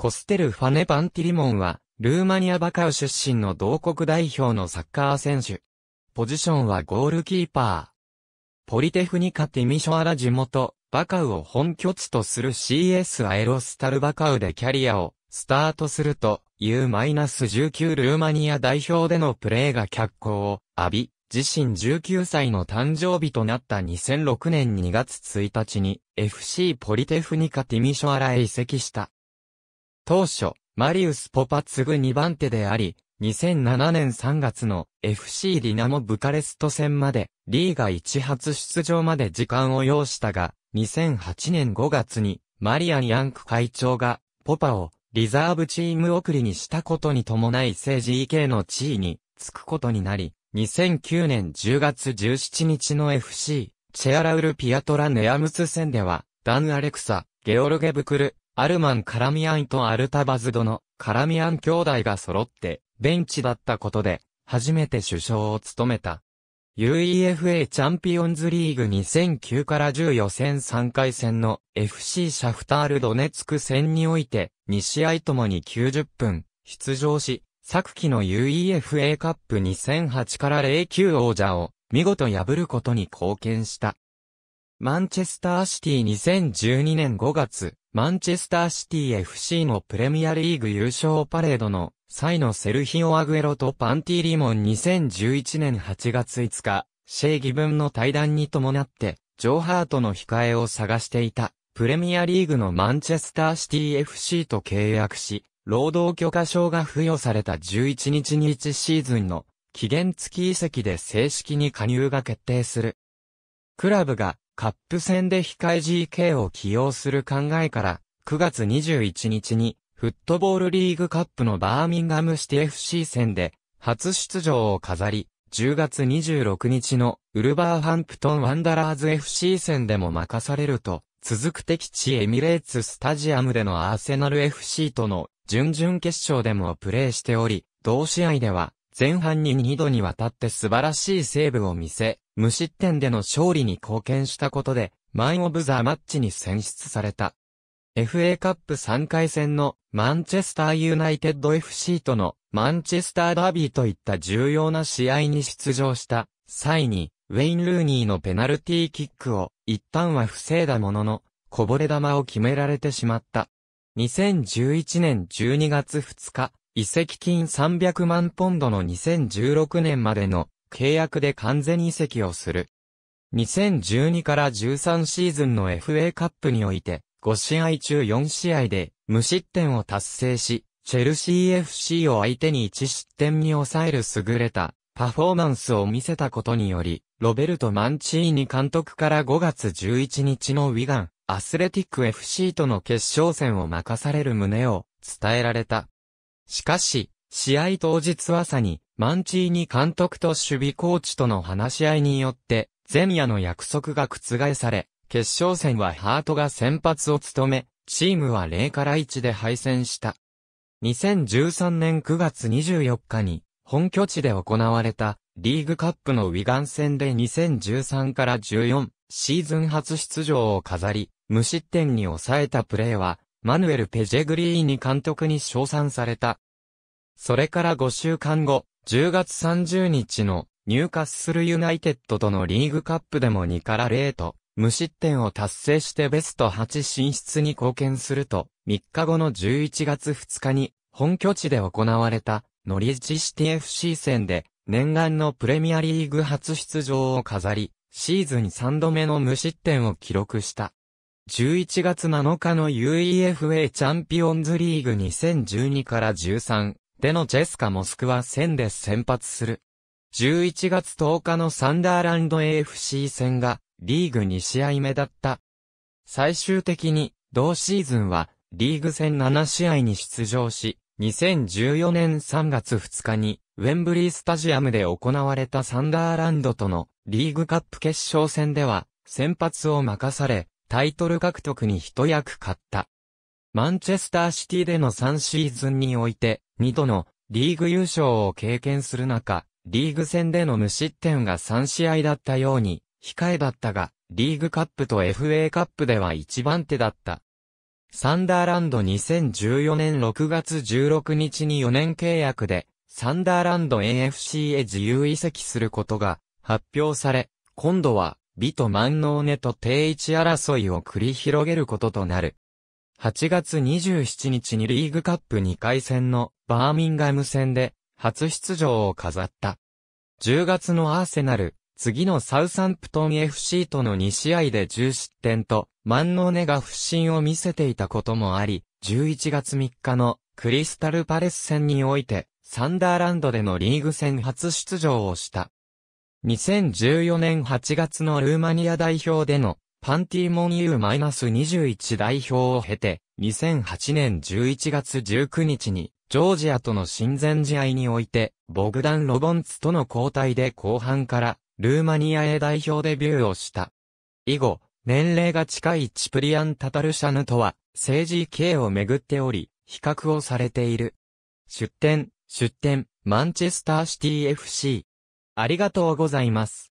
コステル・ファネ・パンティリモンは、ルーマニアバカウ出身の同国代表のサッカー選手。ポジションはゴールキーパー。ポリテフニカ・ティミショアラ地元、バカウを本拠地とする CS アエロスタルバカウでキャリアをスタートすると、U-19 ルーマニア代表でのプレーが脚光を浴び、自身19歳の誕生日となった2006年2月1日に FC ポリテフニカ・ティミショアラへ移籍した。当初、マリウス・ポパ次ぐ2番手であり、2007年3月の FC ディナモ・ブカレスト戦まで、リーガ1初出場まで時間を要したが、2008年5月に、マリアン・ヤンク会長が、ポパを、リザーブチーム送りにしたことに伴い政治 EK の地位に、つくことになり、2009年10月17日の FC、チェアラウル・ピアトラ・ネアムス戦では、ダン・アレクサ、ゲオルゲ・ブクル、アルマン・カラミアンとアルタバズドのカラミアン兄弟が揃って、ベンチだったことで、初めて首相を務めた。UEFA チャンピオンズリーグ2009から10予選3回戦の FC シャフタールドネツク戦において2試合ともに90分出場し、昨季の UEFA カップ2008から09王者を見事破ることに貢献した。マンチェスターシティ2012年5月、マンチェスターシティ FC のプレミアリーグ優勝パレードの際のセルヒオ・アグエロとパンティリモン2011年8月5日、シェイギブンの対談に伴って、ジョーハートの控えを探していた、プレミアリーグのマンチェスターシティ FC と契約し、労働許可証が付与された11日に1シーズンの期限付き移籍で正式に加入が決定する。クラブがカップ戦で控え GK を起用する考えから、9月21日にフットボールリーグカップのバーミンガムシティ FC 戦で初出場を飾り、10月26日のウルバーハンプトンワンダラーズ FC 戦でも任されると、続く敵地エミレーツスタジアムでのアーセナル FC との準々決勝でもプレーしており、同試合では前半に2度にわたって素晴らしいセーブを見せ、無失点での勝利に貢献したことで、マン・オブ・ザ・マッチに選出された。FA カップ3回戦のマンチェスター・ユナイテッド FC とのマンチェスター・ダービーといった重要な試合に出場した際に、ウェイン・ルーニーのペナルティーキックを一旦は防いだものの、こぼれ球を決められてしまった。2011年12月2日、移籍金300万ポンドの2016年までの契約で完全移籍をする。2012から13シーズンの FA カップにおいて、5試合中4試合で無失点を達成し、チェルシー FC を相手に1失点に抑える優れたパフォーマンスを見せたことにより、ロベルト・マンチーニ監督から5月11日のウィガン、アスレティック FC との決勝戦を任される旨を伝えられた。しかし、試合当日朝に、マンチーニ監督と守備コーチとの話し合いによって、前夜の約束が覆され、決勝戦はハートが先発を務め、チームは0から1で敗戦した。2013年9月24日に、本拠地で行われた、リーグカップのウィガン戦で2013から14、シーズン初出場を飾り、無失点に抑えたプレーは、マヌエル・ペジェグリーニ監督に称賛された。それから5週間後、10月30日のニューカッスルユナイテッドとのリーグカップでも2から0と、無失点を達成してベスト8進出に貢献すると、3日後の11月2日に、本拠地で行われた、ノリッジシティ FC 戦で、念願のプレミアリーグ初出場を飾り、シーズン3度目の無失点を記録した。11月7日の UEFA チャンピオンズリーグ2012から13でのジェスカモスクワ戦で先発する。11月10日のサンダーランド AFC 戦がリーグ2試合目だった。最終的に同シーズンはリーグ戦7試合に出場し、2014年3月2日にウェンブリースタジアムで行われたサンダーランドとのリーグカップ決勝戦では先発を任され、タイトル獲得に一役買った。マンチェスターシティでの3シーズンにおいて、2度のリーグ優勝を経験する中、リーグ戦での無失点が3試合だったように、控えだったが、リーグカップと FA カップでは一番手だった。サンダーランド2014年6月16日に4年契約で、サンダーランド AFC へ自由移籍することが発表され、今度は、美と万能ネと定位置争いを繰り広げることとなる。8月27日にリーグカップ2回戦のバーミンガム戦で初出場を飾った。10月のアーセナル、次のサウサンプトン FC との2試合で10失点と、万能ネが不振を見せていたこともあり、11月3日のクリスタルパレス戦において、サンダーランドでのリーグ戦初出場をした。2014年8月のルーマニア代表でのパンティモン U-21 代表を経て、2008年11月19日に、ジョージアとの親善試合において、ボグダン・ロボンツとの交代で後半から、ルーマニアへ代表デビューをした。以後、年齢が近いチプリアン・タタルシャヌとは、政治系をめぐっており、比較をされている。出展、出展、マンチェスターシティ FC。ありがとうございます。